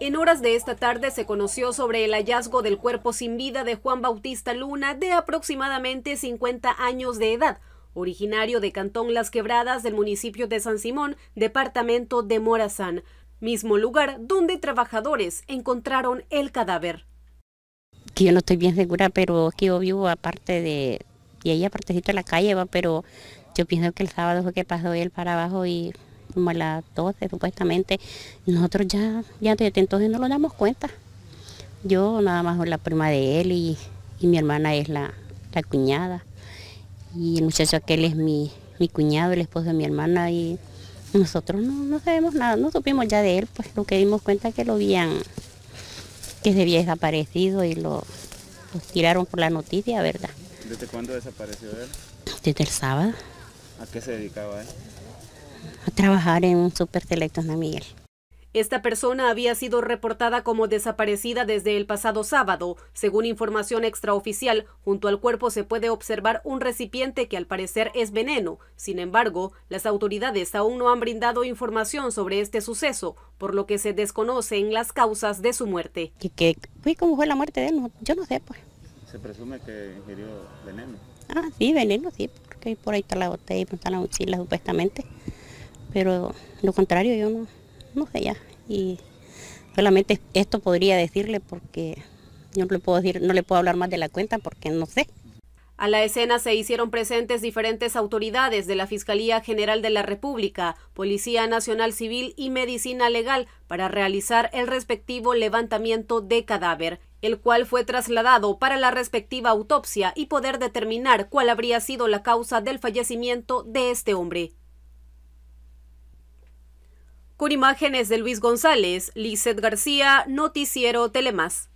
En horas de esta tarde se conoció sobre el hallazgo del cuerpo sin vida de Juan Bautista Luna, de aproximadamente 50 años de edad, originario de Cantón Las Quebradas del municipio de San Simón, departamento de Morazán, mismo lugar donde trabajadores encontraron el cadáver. yo no estoy bien segura, pero que yo vivo aparte de, y ahí apartecito de la calle, va, pero yo pienso que el sábado fue que pasó él para abajo y como a las 12 supuestamente, nosotros ya, ya desde entonces no lo damos cuenta. Yo nada más la prima de él y, mi hermana es la, cuñada. Y el muchacho aquel es mi, cuñado, el esposo de mi hermana y nosotros no, sabemos nada, no supimos ya de él, pues lo que dimos cuenta que lo habían, que se había desaparecido y lo, tiraron por la noticia, ¿verdad? ¿Desde cuándo desapareció él? Desde el sábado. ¿A qué se dedicaba él? a trabajar en un súper selecto Miguel. Esta persona había sido reportada como desaparecida desde el pasado sábado. Según información extraoficial, junto al cuerpo se puede observar un recipiente que al parecer es veneno. Sin embargo, las autoridades aún no han brindado información sobre este suceso, por lo que se desconocen las causas de su muerte. ¿Y ¿Cómo fue la muerte de él? yo no sé, pues. Se presume que ingirió veneno. Ah, sí, veneno, sí, porque por ahí está la botella y está la mochila, supuestamente. Pero lo contrario, yo no, sé ya. Y solamente esto podría decirle porque yo no le puedo decir, no le puedo hablar más de la cuenta porque no sé. A la escena se hicieron presentes diferentes autoridades de la Fiscalía General de la República, Policía Nacional Civil y Medicina Legal para realizar el respectivo levantamiento de cadáver, el cual fue trasladado para la respectiva autopsia y poder determinar cuál habría sido la causa del fallecimiento de este hombre. Con imágenes de Luis González, Lizeth García, Noticiero Telemás.